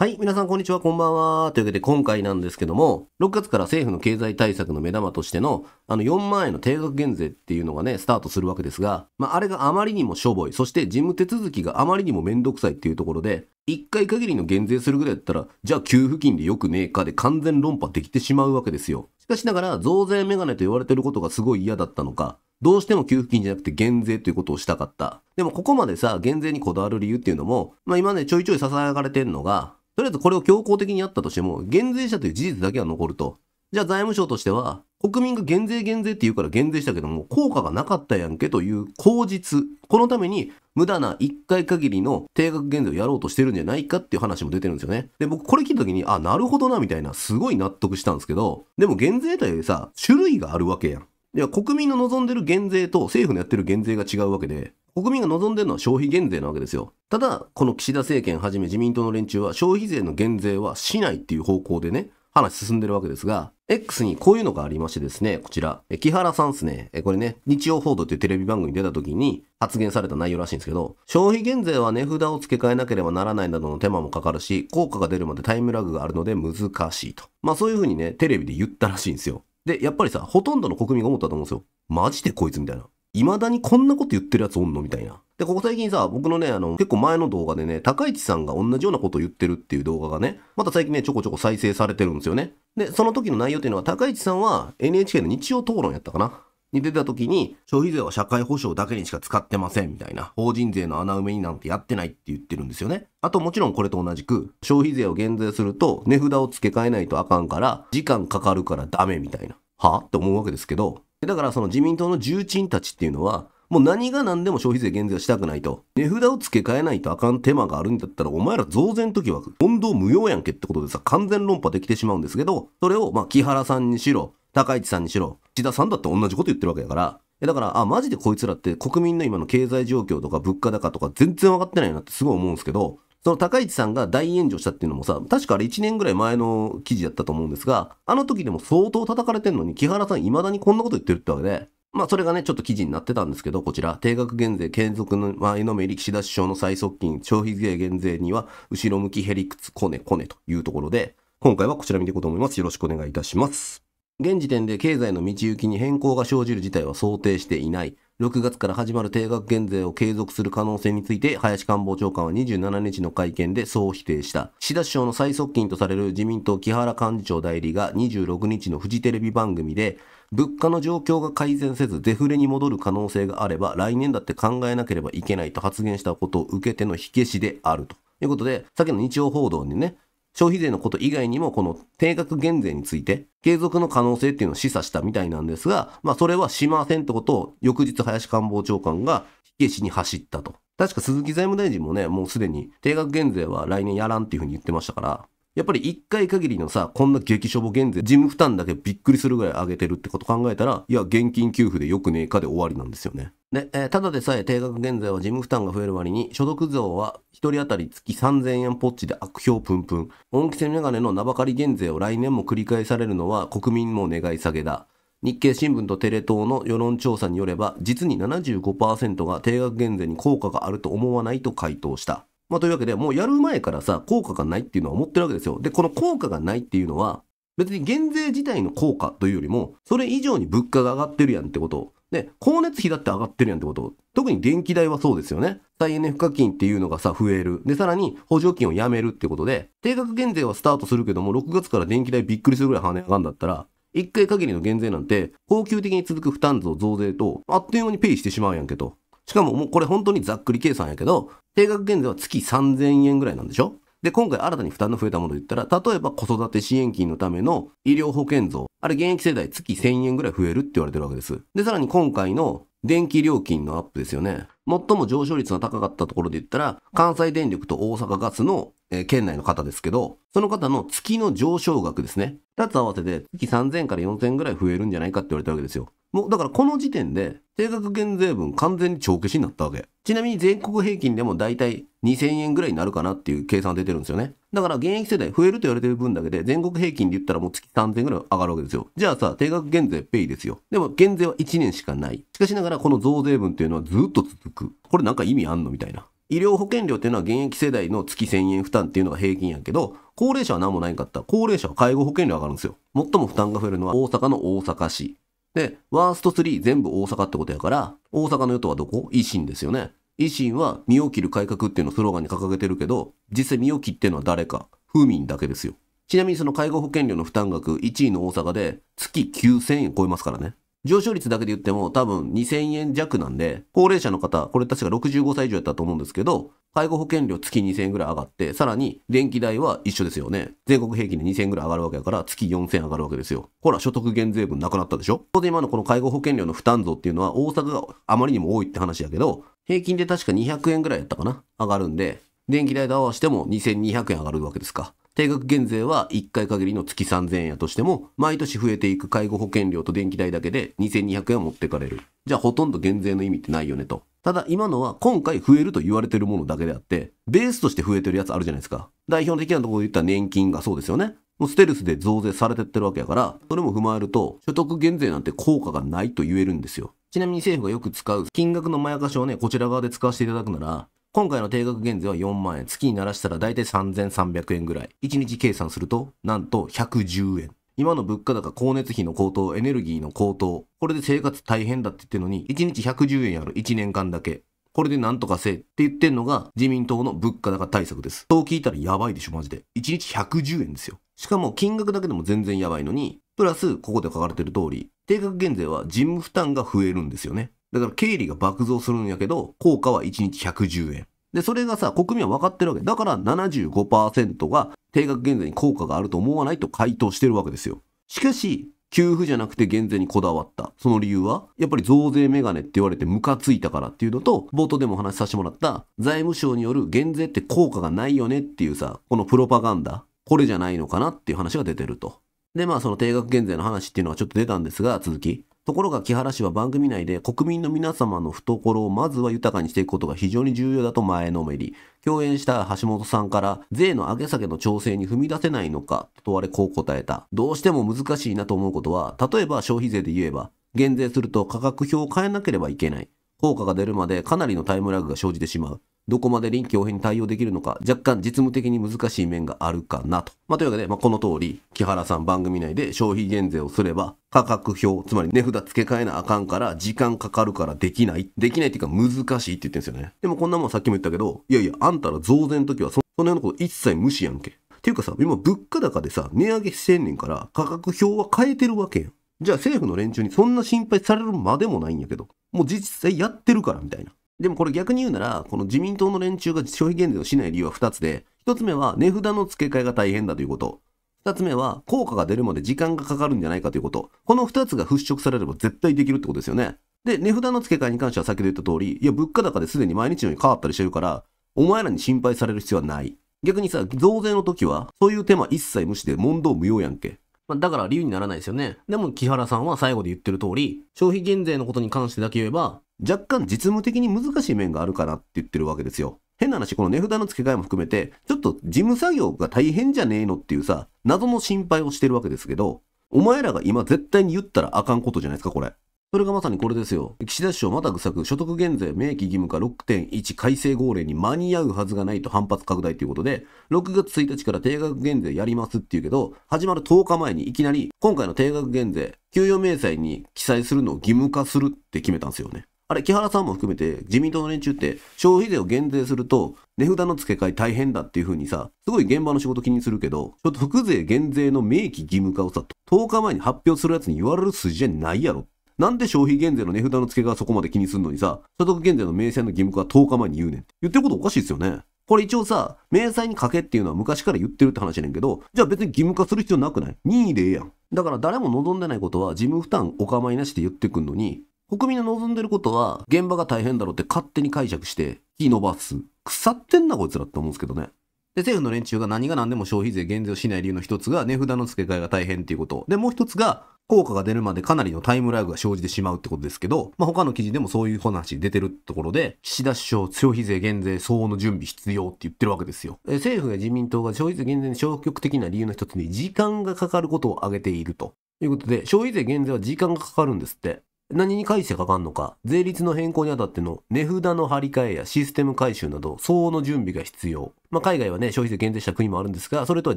はい、皆さんこんにちは、こんばんは。というわけで今回なんですけども、6月から政府の経済対策の目玉としての、あの4万円の定額減税っていうのがね、スタートするわけですが、まあ、あれがあまりにもしょぼい、そして事務手続きがあまりにもめんどくさいっていうところで、1回限りの減税するぐらいだったら、じゃあ給付金でよくねえかで完全論破できてしまうわけですよ。しかしながら、増税メガネと言われてることがすごい嫌だったのか、どうしても給付金じゃなくて減税ということをしたかった。でもここまでさ、減税にこだわる理由っていうのも、まあ今ねちょいちょい囁かれてんのが、とりあえずこれを強行的にやったとしても、減税したという事実だけは残ると。じゃあ財務省としては、国民が減税減税って言うから減税したけども、効果がなかったやんけという口実。このために、無駄な1回限りの定額減税をやろうとしてるんじゃないかっていう話も出てるんですよね。で、僕これ聞いた時に、あ、なるほどな、みたいな、すごい納得したんですけど、でも減税というよりさ、種類があるわけやん。では国民の望んでる減税と政府のやってる減税が違うわけで、国民が望んでるのは消費減税なわけですよ。ただ、この岸田政権はじめ自民党の連中は消費税の減税はしないっていう方向でね、話進んでるわけですが、X にこういうのがありましてですね、こちら、え木原さんですね、えこれね、日曜報道ていうテレビ番組に出た時に発言された内容らしいんですけど、消費減税は値札を付け替えなければならないなどの手間もかかるし、効果が出るまでタイムラグがあるので難しいと。まあそういうふうにね、テレビで言ったらしいんですよ。で、やっぱりさ、ほとんどの国民が思ったと思うんですよ。マジでこいつみたいな。未だにこんなこと言ってるやつおんのみたいな。で、ここ最近さ、僕のね、あの、結構前の動画でね、高市さんが同じようなことを言ってるっていう動画がね、また最近ね、ちょこちょこ再生されてるんですよね。で、その時の内容っていうのは、高市さんは NHK の日曜討論やったかな。に出た時に、消費税は社会保障だけにしか使ってませんみたいな、法人税の穴埋めになんてやってないって言ってるんですよね。あともちろんこれと同じく、消費税を減税すると値札を付け替えないとあかんから、時間かかるからダメみたいな、はって思うわけですけど、だからその自民党の重鎮たちっていうのは、もう何が何でも消費税減税したくないと。値札を付け替えないとあかん手間があるんだったら、お前ら増税の時は、本当無用やんけってことでさ、完全論破できてしまうんですけど、それを、まあ、木原さんにしろ、高市さんにしろ、岸田さんだって同じこと言ってるわけだから、だから、あ、マジでこいつらって国民の今の経済状況とか物価高とか全然分かってないなってすごい思うんですけど、その高市さんが大炎上したっていうのもさ、確かあれ1年ぐらい前の記事だったと思うんですが、あの時でも相当叩かれてんのに、木原さん未だにこんなこと言ってるってわけで、まあそれがね、ちょっと記事になってたんですけど、こちら、定額減税継続の前のめり、岸田首相の最側近、消費税減税には後ろ向きヘリクツコネコネというところで、今回はこちら見ていこうと思います。よろしくお願いいたします。現時点で経済の道行きに変更が生じる事態は想定していない。6月から始まる定額減税を継続する可能性について、林官房長官は27日の会見でそう否定した。岸田首相の最側近とされる自民党木原幹事長代理が26日のフジテレビ番組で、物価の状況が改善せずデフレに戻る可能性があれば、来年だって考えなければいけないと発言したことを受けての火消しであると。ということで、さっきの日曜報道にね、消費税のこと以外にも、この定額減税について、継続の可能性っていうのを示唆したみたいなんですが、まあ、それはしませんってことを、翌日林官房長官が引消しに走ったと。確か鈴木財務大臣もね、もうすでに定額減税は来年やらんっていうふうに言ってましたから、やっぱり1回限りのさ、こんな激しょぼ減税、事務負担だけびっくりするぐらい上げてるってこと考えたら、いや、現金給付でよくねえかで終わりなんですよね。で、えー、ただでさえ定額減税は事務負担が増える割に、所得増は1人当たり月3000円ポッチで悪評ぷんぷん。恩着せメガネの名ばかり減税を来年も繰り返されるのは国民も願い下げだ。日経新聞とテレ東の世論調査によれば、実に75%が定額減税に効果があると思わないと回答した。まあ、というわけで、もうやる前からさ、効果がないっていうのは思ってるわけですよ。で、この効果がないっていうのは、別に減税自体の効果というよりも、それ以上に物価が上がってるやんってこと。で、光熱費だって上がってるやんってこと。特に電気代はそうですよね。再エネ賦課金っていうのがさ、増える。で、さらに補助金をやめるってことで、定額減税はスタートするけども、6月から電気代びっくりするぐらい跳ね上がるんだったら、1回限りの減税なんて、恒久的に続く負担増増税と、あっという間にペイしてしまうやんけと。しかももうこれ本当にざっくり計算やけど、定額減税は月3000円ぐらいなんでしょで、今回新たに負担の増えたもので言ったら、例えば子育て支援金のための医療保険増、あれ現役世代月1000円ぐらい増えるって言われてるわけです。で、さらに今回の電気料金のアップですよね。最も上昇率が高かったところで言ったら、関西電力と大阪ガスの、えー、県内の方ですけど、その方の月の上昇額ですね。2つ合わせて月3000から4000ぐらい増えるんじゃないかって言われたわけですよ。もうだからこの時点で定額減税分完全に帳消しになったわけ。ちなみに全国平均でもだいたい2000円ぐらいになるかなっていう計算出てるんですよね。だから現役世代増えると言われてる分だけで全国平均で言ったらもう月3000円ぐらい上がるわけですよ。じゃあさ、定額減税ペイですよ。でも減税は1年しかない。しかしながらこの増税分っていうのはずっと続く。これなんか意味あんのみたいな。医療保険料っていうのは現役世代の月1000円負担っていうのが平均やけど、高齢者は何もないんかったら、高齢者は介護保険料上がるんですよ。最も負担が増えるのは大阪の大阪市。で、ワースト3全部大阪ってことやから、大阪の与党はどこ維新ですよね。維新は身を切る改革っていうのをスローガンに掲げてるけど、実際身を切ってるのは誰か。府民だけですよ。ちなみにその介護保険料の負担額1位の大阪で月9000円超えますからね。上昇率だけで言っても多分2000円弱なんで、高齢者の方、これ確か65歳以上やったと思うんですけど、介護保険料月2000円ぐらい上がって、さらに電気代は一緒ですよね。全国平均で2000円ぐらい上がるわけだから、月4000円上がるわけですよ。ほら、所得減税分なくなったでしょ当然今のこの介護保険料の負担増っていうのは大阪があまりにも多いって話やけど、平均で確か200円ぐらいやったかな上がるんで、電気代と合わせても2200円上がるわけですか。定額減税は1回限りの月3000円やとしても、毎年増えていく介護保険料と電気代だけで2200円を持ってかれる。じゃあほとんど減税の意味ってないよねと。ただ今のは今回増えると言われてるものだけであって、ベースとして増えてるやつあるじゃないですか。代表的なところで言ったら年金がそうですよね。もうステルスで増税されてってるわけやから、それも踏まえると、所得減税なんて効果がないと言えるんですよ。ちなみに政府がよく使う金額のまやかしをね、こちら側で使わせていただくなら、今回の定額減税は4万円。月にならしたら大体3300円ぐらい。1日計算すると、なんと110円。今の物価高、光熱費の高騰、エネルギーの高騰。これで生活大変だって言ってるのに、1日110円やる。1年間だけ。これでなんとかせえって言ってんのが自民党の物価高対策です。そう聞いたらやばいでしょ、マジで。1日110円ですよ。しかも金額だけでも全然やばいのに、プラス、ここで書かれてる通り、定額減税は事務負担が増えるんですよね。だから経理が爆増するんやけど、効果は1日110円。で、それがさ、国民は分かってるわけ。だから75%が定額減税に効果があると思わないと回答してるわけですよ。しかし、給付じゃなくて減税にこだわった。その理由は、やっぱり増税メガネって言われてムカついたからっていうのと、冒頭でもお話しさせてもらった、財務省による減税って効果がないよねっていうさ、このプロパガンダ、これじゃないのかなっていう話が出てると。で、まあその定額減税の話っていうのはちょっと出たんですが、続き。ところが木原氏は番組内で国民の皆様の懐をまずは豊かにしていくことが非常に重要だと前のめり、共演した橋本さんから税の上げ下げの調整に踏み出せないのかと問われこう答えた。どうしても難しいなと思うことは、例えば消費税で言えば、減税すると価格表を変えなければいけない。効果が出るまでかなりのタイムラグが生じてしまう。どこまで臨機応変に対応できるのか、若干実務的に難しい面があるかなと。まあ、というわけで、まあ、この通り、木原さん番組内で消費減税をすれば、価格表、つまり値札付け替えなあかんから、時間かかるからできない。できないっていうか難しいって言ってんですよね。でもこんなもんさっきも言ったけど、いやいや、あんたら増税の時はそそのようなこと一切無視やんけ。っていうかさ、今物価高でさ、値上げしてんねんから価格表は変えてるわけやん。じゃあ政府の連中にそんな心配されるまでもないんやけど、もう実際やってるからみたいな。でもこれ逆に言うなら、この自民党の連中が消費減税をしない理由は2つで、1つ目は値札の付け替えが大変だということ。2つ目は効果が出るまで時間がかかるんじゃないかということ。この2つが払拭されれば絶対できるってことですよね。で、値札の付け替えに関しては先ほど言った通り、いや、物価高ですでに毎日のように変わったりしてるから、お前らに心配される必要はない。逆にさ、増税の時は、そういう手間一切無視で問答無用やんけ。まあ、だから理由にならないですよね。でも木原さんは最後で言ってる通り、消費減税のことに関してだけ言えば、若干実務的に難しい面があるかなって言ってるわけですよ。変な話、この値札の付け替えも含めて、ちょっと事務作業が大変じゃねえのっていうさ、謎の心配をしてるわけですけど、お前らが今絶対に言ったらあかんことじゃないですか、これ。それがまさにこれですよ。岸田首相また愚策、所得減税、明記義務化6.1改正号令に間に合うはずがないと反発拡大ということで、6月1日から定額減税やりますっていうけど、始まる10日前にいきなり、今回の定額減税、給与明細に記載するのを義務化するって決めたんですよね。あれ、木原さんも含めて自民党の連中って消費税を減税すると値札の付け替え大変だっていう風にさ、すごい現場の仕事気にするけど、ちょっと副税減税の明記義務化をさ、10日前に発表するやつに言われる筋じゃないやろ。なんで消費減税の値札の付け替えそこまで気にするのにさ、所得減税の明細の義務化は10日前に言うねん。言ってることおかしいですよね。これ一応さ、明細に書けっていうのは昔から言ってるって話やねんけど、じゃあ別に義務化する必要なくない任意でええやん。だから誰も望んでないことは事務負担お構いなしで言ってくんのに、国民の望んでることは、現場が大変だろうって勝手に解釈して、火伸ばす。腐ってんな、こいつらって思うんですけどね。で、政府の連中が何が何でも消費税減税をしない理由の一つが、値札の付け替えが大変っていうこと。で、もう一つが、効果が出るまでかなりのタイムラグが生じてしまうってことですけど、まあ、他の記事でもそういう話出てるところで、岸田首相、消費税減税相応の準備必要って言ってるわけですよ。政府や自民党が消費税減税に消極的な理由の一つに時間がかかることを挙げていると。ということで、消費税減税は時間がかかるんですって。何に返してかかんのか、税率の変更にあたっての値札の張り替えやシステム回収など、相応の準備が必要。まあ、海外はね、消費税減税した国もあるんですが、それとは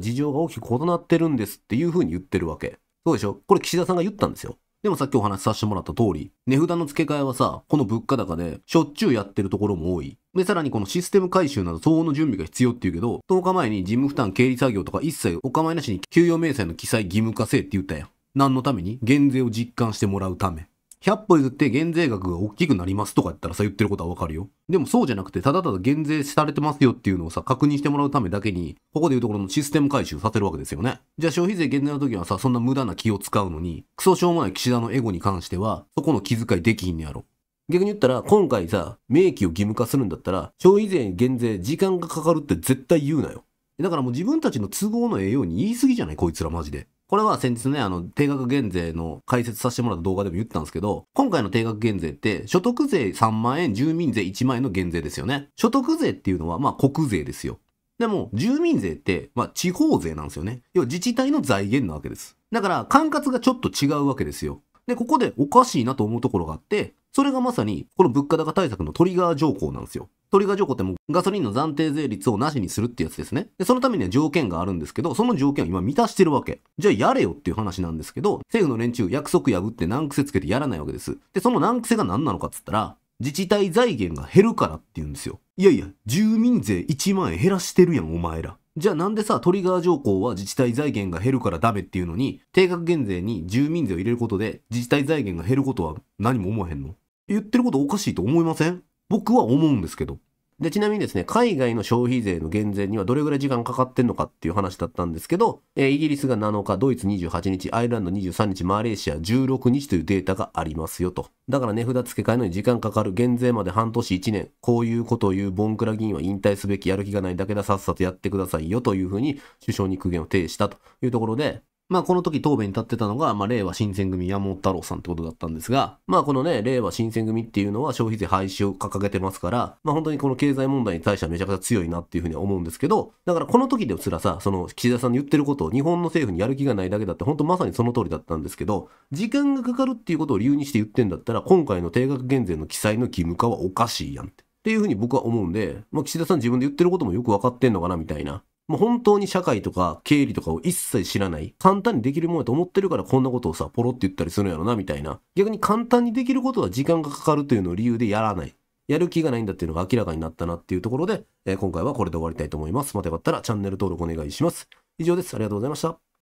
事情が大きく異なってるんですっていうふうに言ってるわけ。そうでしょこれ岸田さんが言ったんですよ。でもさっきお話しさせてもらった通り、値札の付け替えはさ、この物価高でしょっちゅうやってるところも多い。で、さらにこのシステム回収など相応の準備が必要っていうけど、10日前に事務負担経理作業とか一切お構いなしに給与明細の記載義務化せえって言ったやん。何のために減税を実感してもらうため。100歩譲って減税額が大きくなりますとか言ったらさ、言ってることはわかるよ。でもそうじゃなくて、ただただ減税されてますよっていうのをさ、確認してもらうためだけに、ここで言うところのシステム回収させるわけですよね。じゃあ消費税減税の時はさ、そんな無駄な気を使うのに、クソしょうもない岸田のエゴに関しては、そこの気遣いできひんねやろ。逆に言ったら、今回さ、明記を義務化するんだったら、消費税減税時間がかかるって絶対言うなよ。だからもう自分たちの都合のええように言いすぎじゃないこいつらマジで。これは先日ね、あの、定額減税の解説させてもらった動画でも言ったんですけど、今回の定額減税って、所得税3万円、住民税1万円の減税ですよね。所得税っていうのは、まあ、国税ですよ。でも、住民税って、まあ、地方税なんですよね。要は自治体の財源なわけです。だから、管轄がちょっと違うわけですよ。で、ここでおかしいなと思うところがあって、それがまさに、この物価高対策のトリガー条項なんですよ。トリガー条項ってもうガソリンの暫定税率をなしにするってやつですね。で、そのためには条件があるんですけど、その条件を今満たしてるわけ。じゃあやれよっていう話なんですけど、政府の連中約束破って難癖つけてやらないわけです。で、その難癖が何なのかっつったら、自治体財源が減るからって言うんですよ。いやいや、住民税1万円減らしてるやん、お前ら。じゃあなんでさ、トリガー条項は自治体財源が減るからダメっていうのに、定額減税に住民税を入れることで自治体財源が減ることは何も思わへんの言ってることおかしいと思いません僕は思うんですけど。で、ちなみにですね、海外の消費税の減税にはどれぐらい時間かかってんのかっていう話だったんですけど、えー、イギリスが7日、ドイツ28日、アイルランド23日、マレーシア16日というデータがありますよと。だから値、札付け替えのに時間かかる、減税まで半年1年、こういうことを言うボンクラ議員は引退すべき、やる気がないだけだ、さっさとやってくださいよというふうに首相に苦言を呈したというところで、まあこの時答弁に立ってたのが、まあ令和新選組山本太郎さんってことだったんですが、まあこのね、令和新選組っていうのは消費税廃止を掲げてますから、まあ本当にこの経済問題に対してはめちゃくちゃ強いなっていうふうに思うんですけど、だからこの時ですらさ、その岸田さんの言ってることを日本の政府にやる気がないだけだって本当まさにその通りだったんですけど、時間がかかるっていうことを理由にして言ってんだったら、今回の定額減税の記載の義務化はおかしいやんって。っていうふうに僕は思うんで、まあ、岸田さん自分で言ってることもよく分かってんのかなみたいな。もう本当に社会とか経理とかを一切知らない。簡単にできるもんやと思ってるからこんなことをさ、ポロって言ったりするんやろな、みたいな。逆に簡単にできることは時間がかかるというのを理由でやらない。やる気がないんだっていうのが明らかになったなっていうところで、えー、今回はこれで終わりたいと思います。またよかったらチャンネル登録お願いします。以上です。ありがとうございました。